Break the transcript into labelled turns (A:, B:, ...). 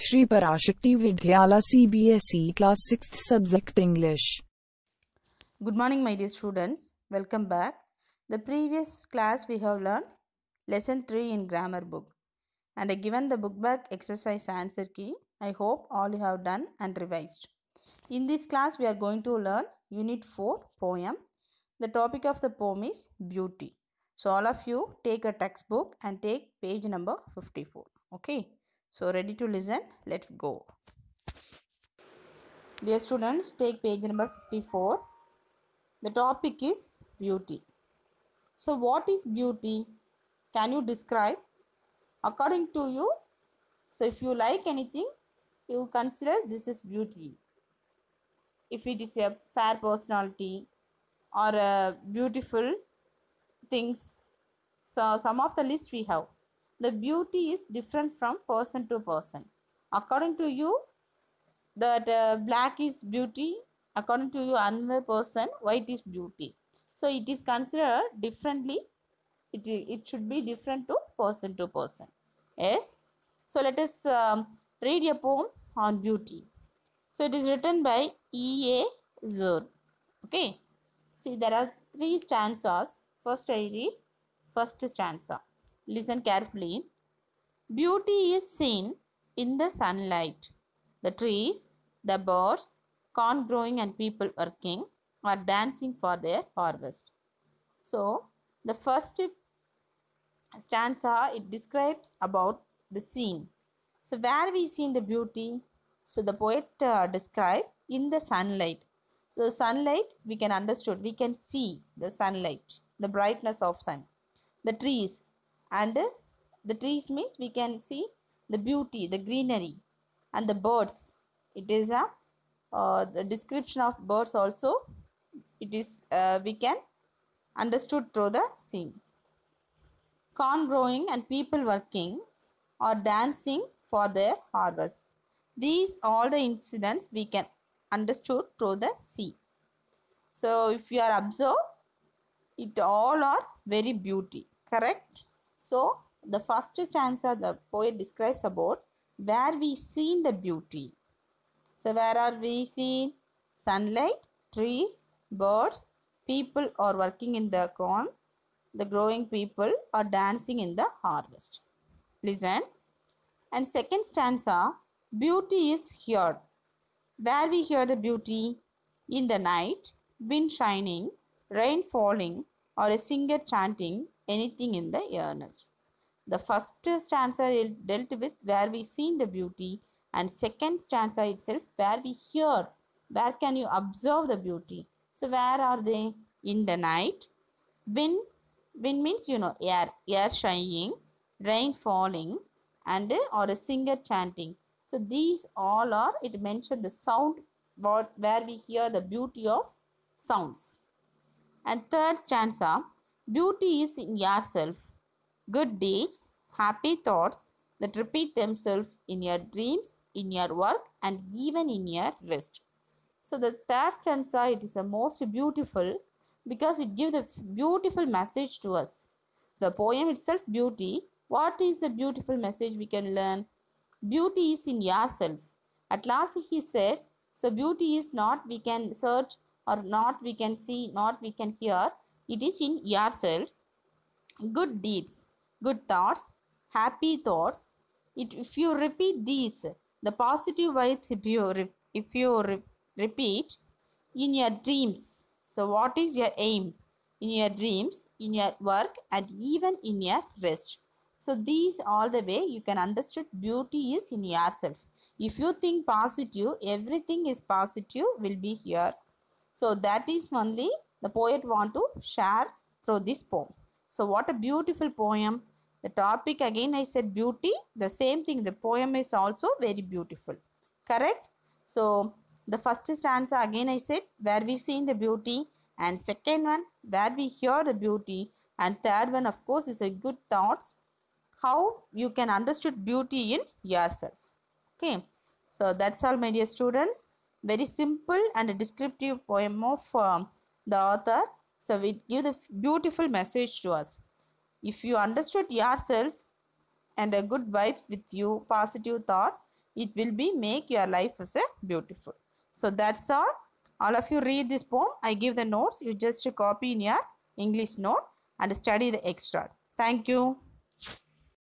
A: Shri Parashakti Vidyala CBSE Class 6th Subject English. Good morning my dear students. Welcome back. The previous class we have learned lesson 3 in grammar book and I given the book back exercise answer key. I hope all you have done and revised. In this class we are going to learn unit 4 poem. The topic of the poem is beauty. So all of you take a textbook and take page number 54. Okay. So ready to listen? Let's go. Dear students, take page number 54. The topic is beauty. So what is beauty? Can you describe? According to you, so if you like anything, you consider this is beauty. If it is a fair personality or a beautiful things. So some of the list we have the beauty is different from person to person. According to you, that uh, black is beauty. According to you, another person, white is beauty. So it is considered differently. It, it should be different to person to person. Yes. So let us um, read a poem on beauty. So it is written by E. A. Zur. Okay. See there are three stanzas. First I read first stanza. Listen carefully. Beauty is seen in the sunlight. The trees, the birds, corn growing and people working are dancing for their harvest. So, the first stanza it describes about the scene. So, where we see the beauty? So, the poet uh, described in the sunlight. So, the sunlight we can understood, we can see the sunlight, the brightness of sun. The trees, and the trees means we can see the beauty, the greenery and the birds. It is a uh, the description of birds also it is uh, we can understood through the scene. Corn growing and people working or dancing for their harvest. These all the incidents we can understood through the sea. So if you are observe, it all are very beauty, correct? So the first stanza the poet describes about where we seen the beauty. So where are we seen? Sunlight, trees, birds, people are working in the corn. The growing people are dancing in the harvest. Listen. And second stanza, beauty is here. Where we hear the beauty? In the night, wind shining, rain falling, or a singer chanting anything in the earnest. The first stanza dealt with where we seen the beauty and second stanza itself where we hear, where can you observe the beauty. So where are they? In the night. Wind, wind means you know air, air shining, rain falling and or a singer chanting. So these all are, it mentioned the sound where we hear the beauty of sounds. And third stanza, Beauty is in yourself. Good deeds, happy thoughts that repeat themselves in your dreams, in your work and even in your rest. So the third stanza it is the most beautiful because it gives a beautiful message to us. The poem itself beauty. What is the beautiful message we can learn? Beauty is in yourself. At last he said, so beauty is not we can search or not we can see, not we can hear, it is in yourself. Good deeds, good thoughts, happy thoughts. It, if you repeat these, the positive vibes if you, if you re repeat in your dreams. So what is your aim? In your dreams, in your work and even in your rest. So these all the way you can understand beauty is in yourself. If you think positive, everything is positive will be here. So that is only the poet want to share through this poem. So what a beautiful poem. The topic again I said beauty. The same thing the poem is also very beautiful. Correct? So the first stanza again I said where we see the beauty and second one where we hear the beauty and third one of course is a good thoughts how you can understood beauty in yourself. Okay. So that's all my dear students. Very simple and descriptive poem of uh, the author so it give the beautiful message to us if you understood yourself and a good vibe with you positive thoughts it will be make your life as a beautiful so that's all all of you read this poem i give the notes you just copy in your english note and study the extra thank you